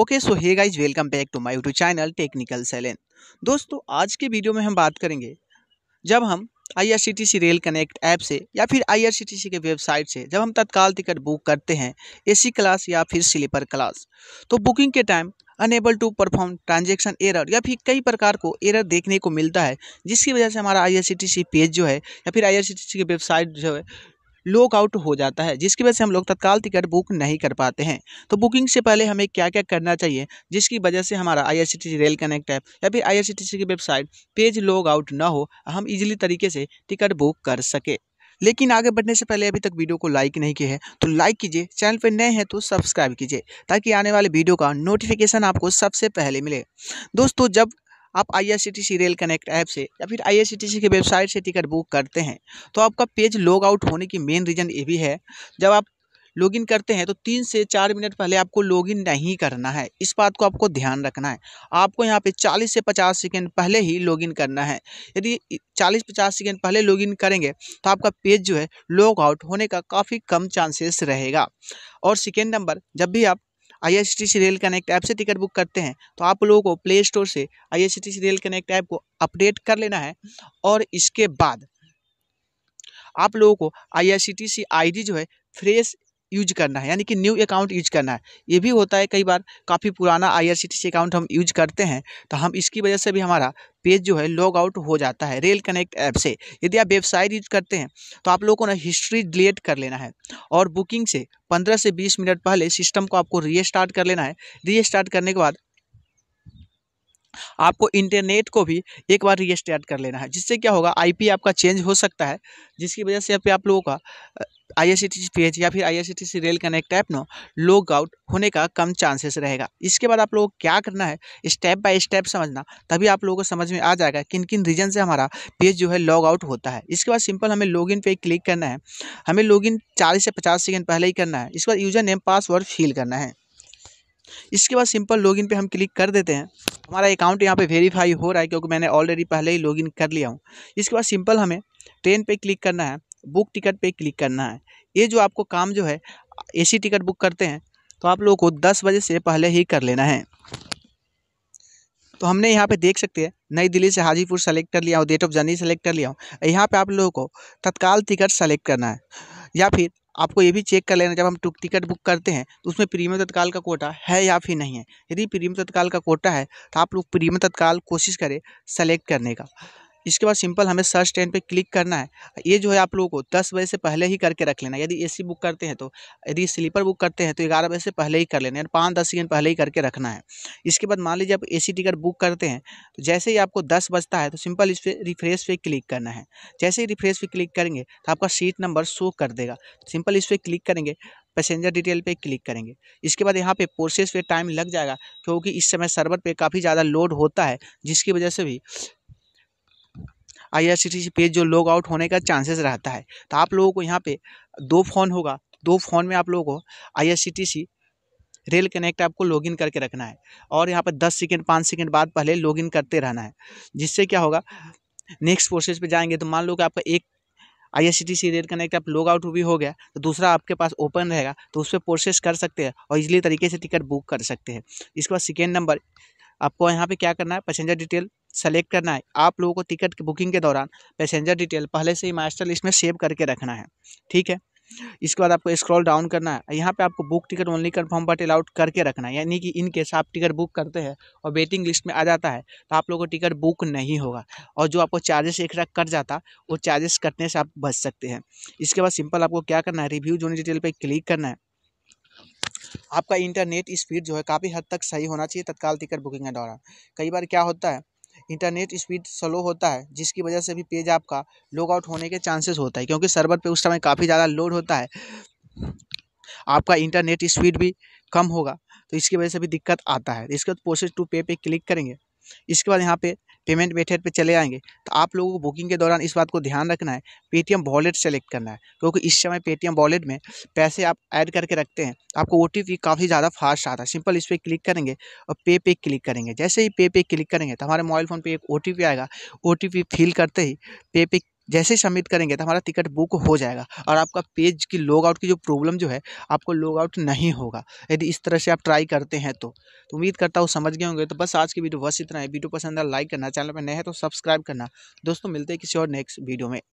okay so hey guys welcome back to my YouTube channel technical सेलेन दोस्तों आज के वीडियो में हम बात करेंगे जब हम आईआरसीटीसी रेल कनेक्ट ऐप से या फिर आईआरसीटीसी के वेबसाइट से जब हम तत्काल टिकट बुक करते हैं एसी क्लास या फिर स्लीपर क्लास तो बुकिंग के time unable to perform transaction error या फिर कई प्रकार को एरर देखने को मिलता है जिसकी वजह से हमारा आई पेज जो है या फिर आई की वेबसाइट जो है लॉक आउट हो जाता है जिसकी वजह से हम लोग तत्काल टिकट बुक नहीं कर पाते हैं तो बुकिंग से पहले हमें क्या क्या करना चाहिए जिसकी वजह से हमारा आई रेल कनेक्ट ऐप या फिर आई की वेबसाइट पेज लॉग आउट ना हो हम इजीली तरीके से टिकट बुक कर सके लेकिन आगे बढ़ने से पहले अभी तक वीडियो को लाइक नहीं किया है तो लाइक कीजिए चैनल पर नए हैं तो सब्सक्राइब कीजिए ताकि आने वाले वीडियो का नोटिफिकेशन आपको सबसे पहले मिले दोस्तों जब आप आई रेल कनेक्ट ऐप से या फिर आई की वेबसाइट से टिकट बुक करते हैं तो आपका पेज लॉग आउट होने की मेन रीज़न ये भी है जब आप लॉगिन करते हैं तो तीन से चार मिनट पहले आपको लॉगिन नहीं करना है इस बात को आपको ध्यान रखना है आपको यहाँ पे चालीस से पचास सेकेंड पहले ही लॉगिन करना है यदि चालीस पचास सेकेंड पहले लॉगिन करेंगे तो आपका पेज जो है लॉग आउट होने का काफ़ी कम चांसेस रहेगा और सेकेंड नंबर जब भी आप I T C rail connect app से टिकट बुक करते हैं तो आप लोगों को प्ले स्टोर से I T C rail connect app को अपडेट कर लेना है और इसके बाद आप लोगों को आई आई जो है फ्रेश यूज करना है यानी कि न्यू अकाउंट यूज करना है ये भी होता है कई बार काफ़ी पुराना आई अकाउंट हम यूज करते हैं तो हम इसकी वजह से भी हमारा पेज जो है लॉग आउट हो जाता है रेल कनेक्ट ऐप से यदि आप वेबसाइट यूज करते हैं तो आप लोगों को ना हिस्ट्री डिलीट कर लेना है और बुकिंग से पंद्रह से बीस मिनट पहले सिस्टम को आपको स्टार्ट कर लेना है स्टार्ट करने के बाद आपको इंटरनेट को भी एक बार रिस्टार्ट कर लेना है जिससे क्या होगा आईपी आपका चेंज हो सकता है जिसकी वजह से यहाँ आप लोगों का आई या फिर आई रेल कनेक्ट ऐप नो लॉग आउट होने का कम चांसेस रहेगा इसके बाद आप लोगों को क्या करना है स्टेप बाय स्टेप समझना तभी आप लोगों को समझ में आ जाएगा किन किन रीजन से हमारा पेज जो है लॉग आउट होता है इसके बाद सिंपल हमें लॉगिन पे क्लिक करना है हमें लॉगिन चालीस से पचास सेकेंड पहले ही करना है इसके बाद यूजर नेम पासवर्ड फिल करना है इसके बाद सिंपल लॉगिन पे हम क्लिक कर देते हैं हमारा अकाउंट यहाँ पे वेरीफाई हो रहा है क्योंकि मैंने ऑलरेडी पहले ही लॉगिन कर लिया हूँ इसके बाद सिंपल हमें ट्रेन पे क्लिक करना है बुक टिकट पे क्लिक करना है ये जो आपको काम जो है एसी टिकट बुक करते हैं तो आप लोगों को दस बजे से पहले ही कर लेना है तो हमने यहाँ पे देख सकते हैं नई दिल्ली से हाजीपुर सेलेक्ट कर लिया हूँ डेट ऑफ जर्नी सेलेक्ट कर लिया हूँ यहाँ पे आप लोगों को तत्काल टिकट सेलेक्ट करना है या फिर आपको ये भी चेक कर लेना जब हम टिकट बुक करते हैं तो उसमें प्रीमियम तत्काल का कोटा है या फिर नहीं है यदि प्रीमियम तत्काल का कोटा है तो आप लोग प्रीमियम तत्काल कोशिश करें सेलेक्ट करने का इसके बाद सिंपल हमें सर्च ट्रेन पे क्लिक करना है ये जो है आप लोगों को दस बजे से पहले ही करके रख लेना यदि एसी बुक करते हैं तो यदि स्लीपर बुक करते हैं तो ग्यारह बजे से पहले ही कर लेना यानी पाँच दस सेकेंड पहले ही करके रखना है इसके बाद मान लीजिए आप ए टिकट बुक करते हैं तो जैसे ही आपको दस बजता है तो सिंपल इस पर रिफ्रेश पे क्लिक करना है जैसे ही रिफ्रेश पे क्लिक करेंगे तो आपका सीट नंबर शो कर देगा सिंपल इस पर क्लिक करेंगे पैसेंजर डिटेल पे क्लिक करेंगे इसके बाद यहाँ पे प्रोसेस पे टाइम लग जाएगा क्योंकि इस समय सर्वर पे काफ़ी ज़्यादा लोड होता है जिसकी वजह से भी आई पे जो लॉग आउट होने का चांसेस रहता है तो आप लोगों को यहाँ पे दो फ़ोन होगा दो फ़ोन में आप लोगों को आई रेल कनेक्ट आपको लॉगिन करके रखना है और यहाँ पर दस सेकेंड पाँच सेकेंड बाद पहले लॉगिन करते रहना है जिससे क्या होगा नेक्स्ट प्रोसेस पे जाएंगे तो मान लो कि आपका एक I S T C rail connect आप लॉग आउट भी हो गया तो दूसरा आपके पास ओपन रहेगा तो उस पर प्रोसेस कर सकते हैं और इजली तरीके से टिकट बुक कर सकते हैं इसके बाद सेकेंड नंबर आपको यहाँ पे क्या करना है पैसेंजर डिटेल सेलेक्ट करना है आप लोगों को टिकट की बुकिंग के दौरान पैसेंजर डिटेल पहले से ही मास्टर लिस्ट में सेव करके रखना है ठीक है इसके बाद आपको स्क्रॉल डाउन करना है यहाँ पे आपको book ticket only confirm but अलाउट करके रखना है यानी कि इन केस आप टिकट बुक करते हैं और वेटिंग लिस्ट में आ जाता है तो आप लोगों को टिकट बुक नहीं होगा और जो आपको चार्जेस एक्स्ट्रा कट जाता वो चार्जेस कटने से आप बच सकते हैं इसके बाद सिंपल आपको क्या करना है रिव्यू जोन डिटेल पर क्लिक करना है आपका इंटरनेट स्पीड जो है काफ़ी हद तक सही होना चाहिए तत्काल टिकट बुकिंग के दौरान कई बार क्या होता है इंटरनेट स्पीड स्लो होता है जिसकी वजह से भी पेज आपका लॉग आउट होने के चांसेस होता है क्योंकि सर्वर पे उस समय काफ़ी ज़्यादा लोड होता है आपका इंटरनेट स्पीड भी कम होगा तो इसकी वजह से भी दिक्कत आता है इसके बाद प्रोसेस टू पे पे क्लिक करेंगे इसके बाद यहाँ पे पेमेंट मेथड पे चले आएंगे तो आप लोगों को बुकिंग के दौरान इस बात को ध्यान रखना है पेटीएम वॉलेट सेलेक्ट करना है क्योंकि इस समय पेटीएम वॉलेट में पैसे आप ऐड करके रखते हैं तो आपको ओ काफ़ी ज़्यादा फास्ट आता है सिंपल इस पर क्लिक करेंगे और पे पे क्लिक करेंगे जैसे ही पे पे क्लिक करेंगे तो हमारे मोबाइल फ़ोन पर एक ओ आएगा ओ फिल करते ही पे पे जैसे ही सबमिट करेंगे तो हमारा टिकट बुक हो जाएगा और आपका पेज की लॉग आउट की जो प्रॉब्लम जो है आपको लॉग आउट नहीं होगा यदि इस तरह से आप ट्राई करते हैं तो।, तो, उम्मीद करता हूँ समझ गए होंगे तो बस आज की वीडियो बस इतना है वीडियो पसंद है लाइक करना चैनल पर नए हैं तो सब्सक्राइब करना दोस्तों मिलते हैं किसी और नेक्स्ट वीडियो में